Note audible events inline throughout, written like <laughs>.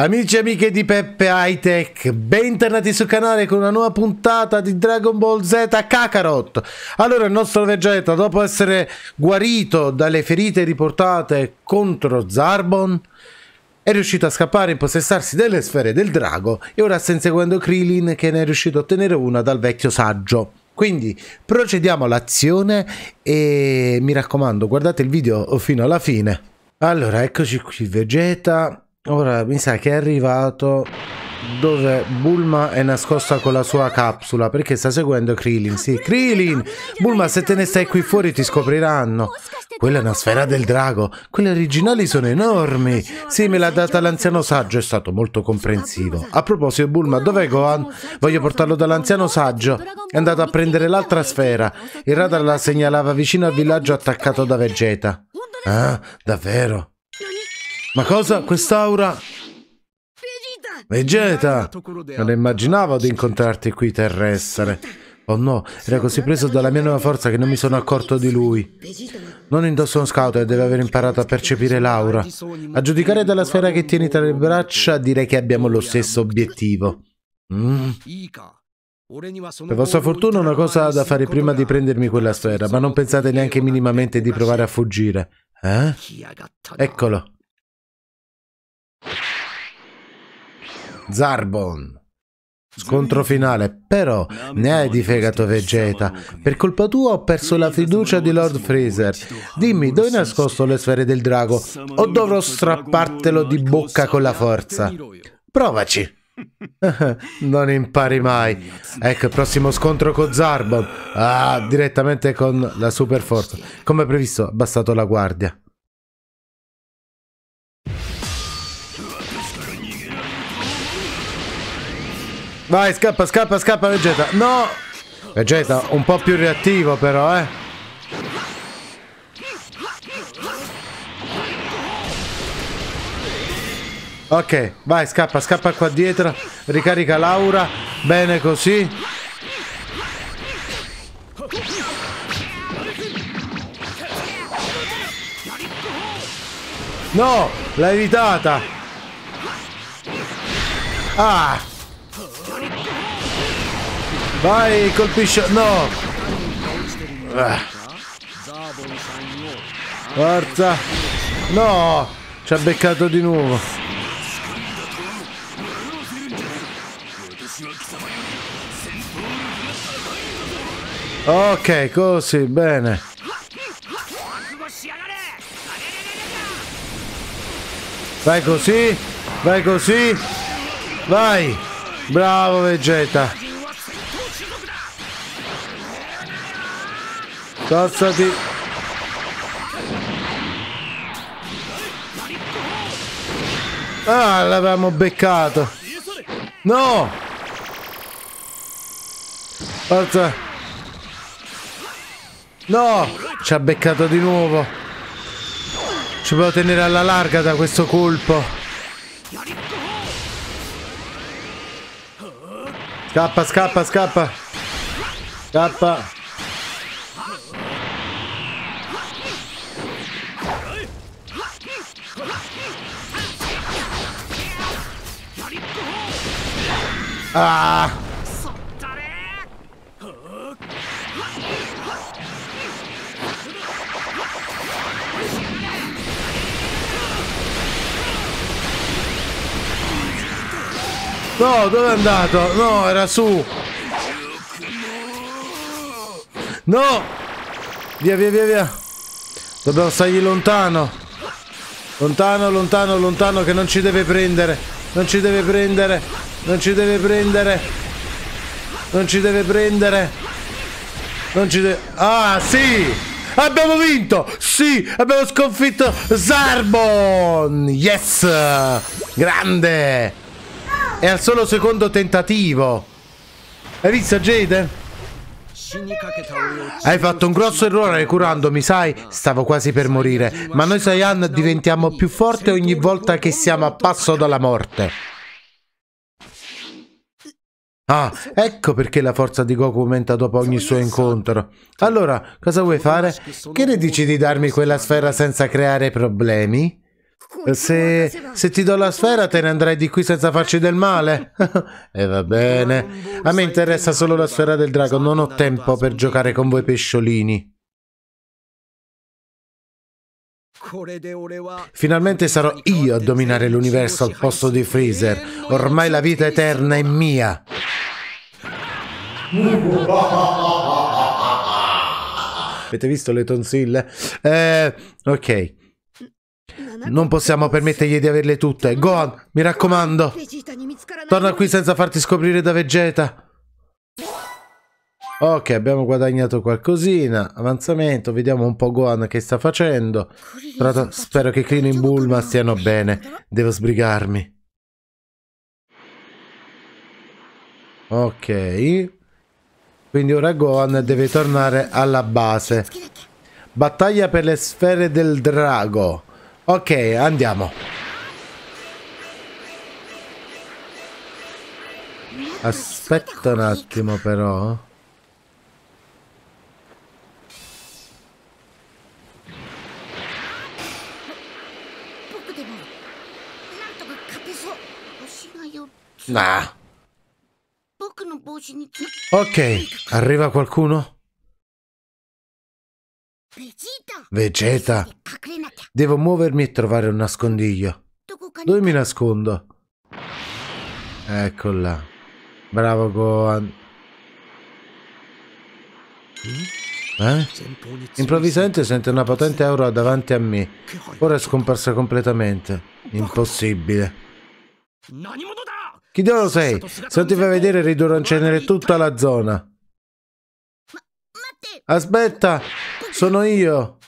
Amici e amiche di Peppe High Tech, bentornati sul canale con una nuova puntata di Dragon Ball Z Kakarot. Allora, il nostro Vegeta, dopo essere guarito dalle ferite riportate contro Zarbon, è riuscito a scappare e impossessarsi delle sfere del drago e ora sta inseguendo Krillin che ne è riuscito a ottenere una dal vecchio saggio. Quindi procediamo all'azione e mi raccomando guardate il video fino alla fine. Allora eccoci qui Vegeta Ora mi sa che è arrivato dove Bulma è nascosta con la sua capsula perché sta seguendo Krillin. Sì, Krillin! Bulma, se te ne stai qui fuori ti scopriranno. Quella è una sfera del drago. Quelle originali sono enormi. Sì, me l'ha data l'anziano saggio, è stato molto comprensivo. A proposito, Bulma, dov'è Gohan? Voglio portarlo dall'anziano saggio. È andato a prendere l'altra sfera. Il radar la segnalava vicino al villaggio attaccato da Vegeta. Ah, davvero? Ma cosa? Quest'aura? Vegeta! Non immaginavo di incontrarti qui, terrestre. Oh no, era così preso dalla mia nuova forza che non mi sono accorto di lui. Non indosso uno scout e deve aver imparato a percepire l'aura. A giudicare dalla sfera che tieni tra le braccia, direi che abbiamo lo stesso obiettivo. Mm. Per vostra fortuna una cosa da fare prima di prendermi quella sfera, ma non pensate neanche minimamente di provare a fuggire. Eh? Eccolo. Zarbon. Scontro finale, però ne hai di fegato Vegeta. Per colpa tua ho perso la fiducia di Lord Freezer. Dimmi, dove hai nascosto le sfere del drago? O dovrò strappartelo di bocca con la forza? Provaci. <laughs> non impari mai. Ecco, prossimo scontro con Zarbon. Ah, direttamente con la super forza. Come previsto, abbassato la guardia. Vai, scappa, scappa, scappa, Vegeta. No! Vegeta, un po' più reattivo però, eh. Ok, vai, scappa, scappa qua dietro. Ricarica Laura. Bene così. No, l'ha evitata. Ah! Vai, colpisce. No! Ah. Forza! No! Ci ha beccato di nuovo. Ok, così, bene. Vai così, vai così, vai. Bravo Vegeta. Tazzati. Ah, l'avevamo beccato. No! Forza. No! Ci ha beccato di nuovo. Ci provo tenere alla larga da questo colpo. Scappa, scappa, scappa. Scappa. Ah! No, dove è andato? No, era su. No! Via, via, via, via. Dobbiamo stargli lontano. Lontano, lontano, lontano, che non ci deve prendere. Non ci deve prendere. Non ci deve prendere. Non ci deve prendere. Non ci deve... Ah, sì! Abbiamo vinto! Sì! Abbiamo sconfitto Zarbon! Yes! Grande! È al solo secondo tentativo. Hai visto, Jade? Hai fatto un grosso errore curandomi, sai? Stavo quasi per morire, ma noi Saiyan diventiamo più forti ogni volta che siamo a passo dalla morte. Ah, ecco perché la forza di Goku aumenta dopo ogni suo incontro. Allora, cosa vuoi fare? Che ne dici di darmi quella sfera senza creare problemi? Se, se ti do la sfera te ne andrai di qui senza farci del male? <laughs> e va bene. A me interessa solo la sfera del drago, non ho tempo per giocare con voi pesciolini. Finalmente sarò io a dominare l'universo al posto di Freezer. Ormai la vita eterna è mia. <laughs> Avete visto le tonsille? Eh, ok. Non possiamo permettergli di averle tutte. Gohan, mi raccomando. Torna qui senza farti scoprire da Vegeta. Ok, abbiamo guadagnato qualcosina. Avanzamento, vediamo un po' Gohan che sta facendo. Prato, spero che Krillin e Bulma stiano bene. Devo sbrigarmi. Ok. Quindi ora Gohan deve tornare alla base. Battaglia per le sfere del drago. Ok, andiamo. Aspetta un attimo però. Nah. Ok, arriva qualcuno? Vegeta. Devo muovermi e trovare un nascondiglio. Dove mi nascondo? Eccola. Bravo Gohan. Eh? Improvvisamente sento una potente aura davanti a me. Ora è scomparsa completamente. Impossibile. Chi te sei? Se non ti fai vedere ridurrò in cenere tutta la zona. Aspetta, sono io.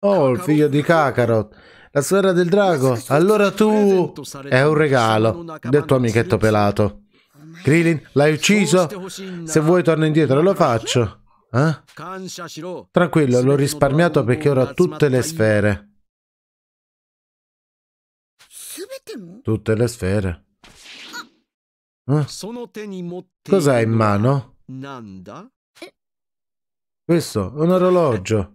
Oh, il figlio di Kakarot. La sfera del drago. Allora tu... È un regalo del tuo amichetto pelato. Krillin, l'hai ucciso? Se vuoi torna indietro, lo faccio. Eh? Tranquillo, l'ho risparmiato perché ora ho tutte le sfere. Tutte le sfere. Eh? Cos'ha in mano? Eh. Questo è un orologio.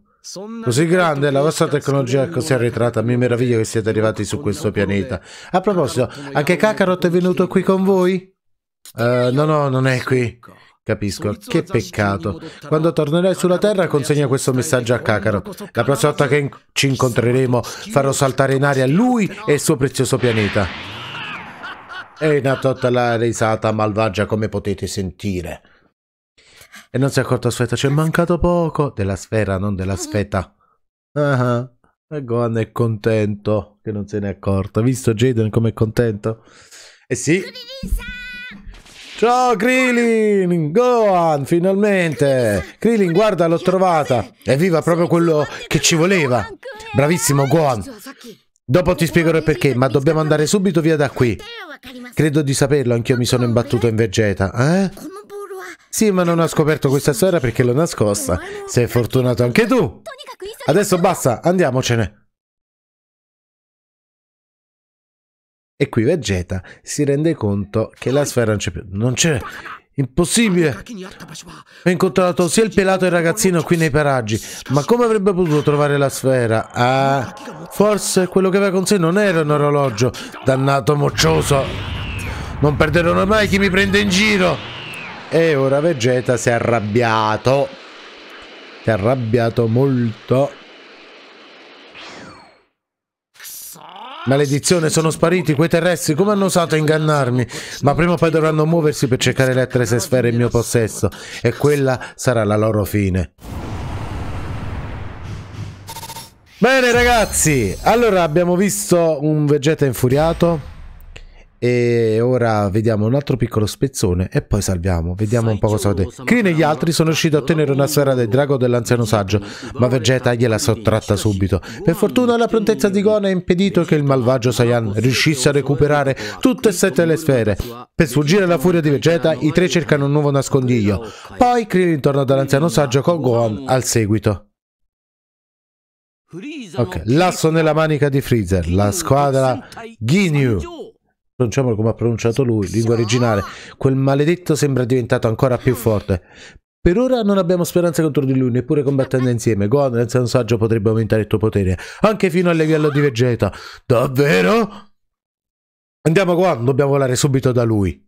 Così grande la vostra tecnologia è così arretrata, mi meraviglio che siete arrivati su questo pianeta. A proposito, anche Kakarot è venuto qui con voi? Uh, no, no, non è qui. Capisco, che peccato. Quando tornerai sulla Terra consegna questo messaggio a Kakarot. La prossima volta che ci incontreremo farò saltare in aria lui e il suo prezioso pianeta. E una tutta la risata malvagia come potete sentire. E non si è accorto, aspetta, ci è mancato poco. Della sfera, non della ah. sfetta. Ah, ah. E Gohan è contento che non se ne è accorto. Visto Jaden come è contento? Eh sì. Ciao Krillin! Gohan, finalmente! Krillin, guarda, l'ho trovata! Evviva proprio quello che ci voleva! Bravissimo, Gohan! Dopo ti spiegherò il perché, ma dobbiamo andare subito via da qui. Credo di saperlo, anch'io mi sono imbattuto in Vegeta, eh? Sì, ma non ho scoperto questa storia perché l'ho nascosta. Sei fortunato anche tu! Adesso basta, andiamocene! E qui Vegeta si rende conto che la sfera non c'è più. Non c'è... Impossibile! Ho incontrato sia il pelato e il ragazzino qui nei paraggi, ma come avrebbe potuto trovare la sfera? Ah, forse quello che aveva con sé non era un orologio, dannato moccioso! Non perderò mai chi mi prende in giro! E ora Vegeta si è arrabbiato. Si è arrabbiato molto. Maledizione, sono spariti quei terrestri, come hanno osato ingannarmi? Ma prima o poi dovranno muoversi per cercare le altre sfere in mio possesso e quella sarà la loro fine. Bene ragazzi, allora abbiamo visto un Vegeta infuriato e ora vediamo un altro piccolo spezzone e poi salviamo. Vediamo un po' cosa vede. Kryn e gli altri sono riusciti a ottenere una sfera del drago dell'anziano saggio, ma Vegeta gliela sottratta subito. Per fortuna la prontezza di Gon ha impedito che il malvagio Saiyan riuscisse a recuperare tutte e sette le sfere. Per sfuggire alla furia di Vegeta, i tre cercano un nuovo nascondiglio. Poi Kryn ritorna dall'anziano saggio con Gohan al seguito. Ok, lasso nella manica di Freezer, la squadra Ginyu pronunciamolo come ha pronunciato lui, lingua originale, quel maledetto sembra diventato ancora più forte. Per ora non abbiamo speranza contro di lui, neppure combattendo insieme. Gohan, senza un saggio, potrebbe aumentare il tuo potere, anche fino al livello di Vegeta. Davvero? Andiamo Gohan, dobbiamo volare subito da lui.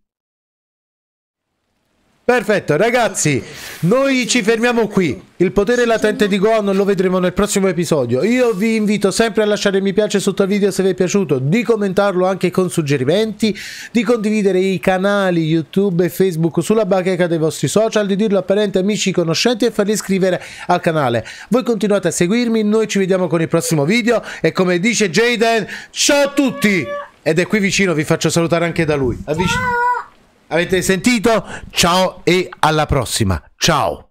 Perfetto, ragazzi, noi ci fermiamo qui. Il potere latente di Gohan lo vedremo nel prossimo episodio. Io vi invito sempre a lasciare mi piace sotto il video se vi è piaciuto, di commentarlo anche con suggerimenti, di condividere i canali YouTube e Facebook sulla bacheca dei vostri social, di dirlo a parenti, amici, conoscenti e farli iscrivere al canale. Voi continuate a seguirmi, noi ci vediamo con il prossimo video e come dice Jaden, ciao a tutti! Ed è qui vicino, vi faccio salutare anche da lui. Avvic- Avete sentito? Ciao e alla prossima. Ciao.